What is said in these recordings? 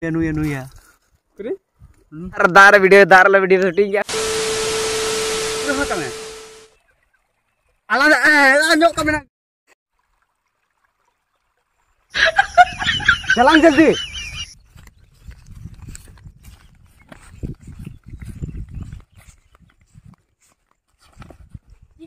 ya. Kiri. Dar video lah video ya. eh Jalan jadi.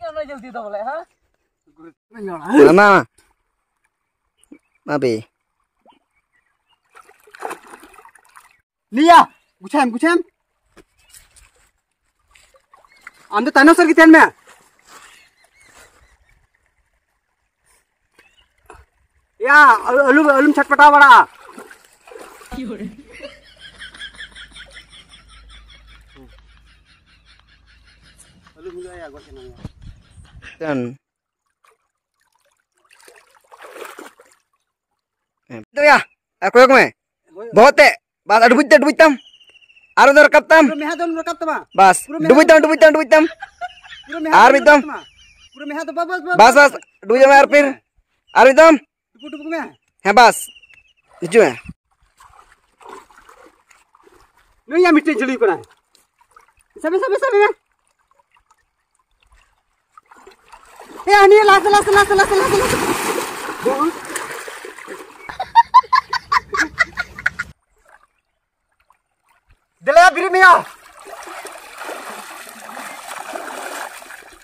Jangan jadi tak boleh ha? Nana, लिया गुछाम गुछाम तो ताना sir की ten में या अलुम अलुम छटपटा बड़ा ना तो या कोई में बहुत है बस डुबुजते डुबुजतम आरो दो रकबतम पूरा मेहा दम रकबतम बस डुबुजतम डुबुजतम डुबुजतम पूरा मेहा आर बितम पूरा मेहा तो बस बस बस डुबुजम यार फिर आर भी तम डुबु में है बस जो है नहीं या मिट्टी चली करा सब सब सब में ए आनी लास लास लास लास लास kirimnya.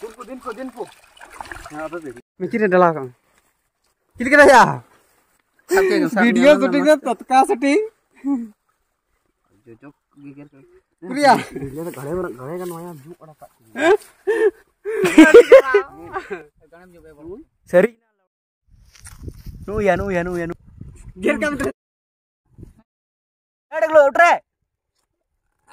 Dinpo, dinpo, dinpo. Apa sih? Mikirnya adalah kang. Kita kira ya. Video shootingnya tatkah shooting? Jojo, mikir kau. Kriya. Iya, ada gede orang, gede kan maya bu orang kak. Seri. Nuh ya, nuh ya, nuh ya, nuh. Gear kami tuh. Ada keluar, utre.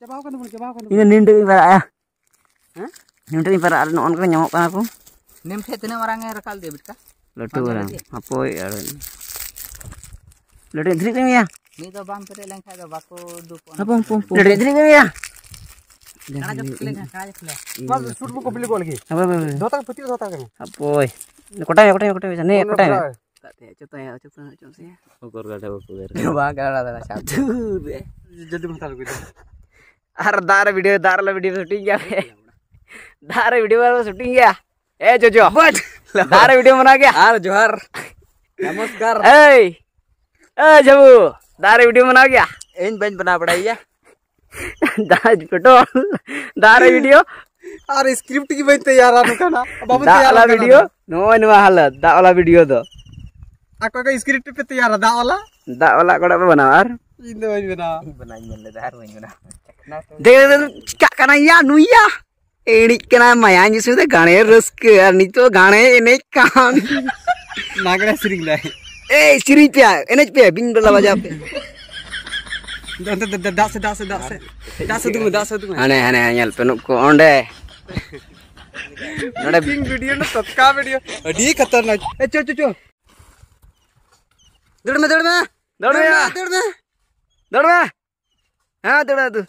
Kan kan ini nindu ini para ya nindu ini para ada non kan nyamuk kan aku nim saya tidak orang yang rekal dia berita lalu orang apa ya lalu di sini kami ya ini tuh bang pada lengkap ada waktu dua pun apa pun ya? iya. kan? ya, ya, Nih di sini kami ya Jangan oh, jadi अरे दार video दार ला video तो shooting किया दार video वाला तो shooting किया ए जो जो बट दार वीडियो बना के हार जोहर नमस्कार ए ए जबू दार वीडियो बना क्या इन बेंच बना पड़ा है दाज पटो दार वीडियो अरे स्क्रिप्ट की बेंच तैयार आनु खाना बाबू तैयार वाला वीडियो नो नो हालत दा वाला वीडियो दो तो। आपका स्क्रिप्ट पे तैयार है दा वाला दा वाला कोड़ा पे बनाओ यार Ini main mana? माया जी सुधे गाने रस्क नहीं पे एनएच पे बजा पे द द द चो चो चो दौड़ में दौड़ में दौड़ में दौड़ में ದೊಡ್ಡ ಹಾ ದೊಡ್ಡದು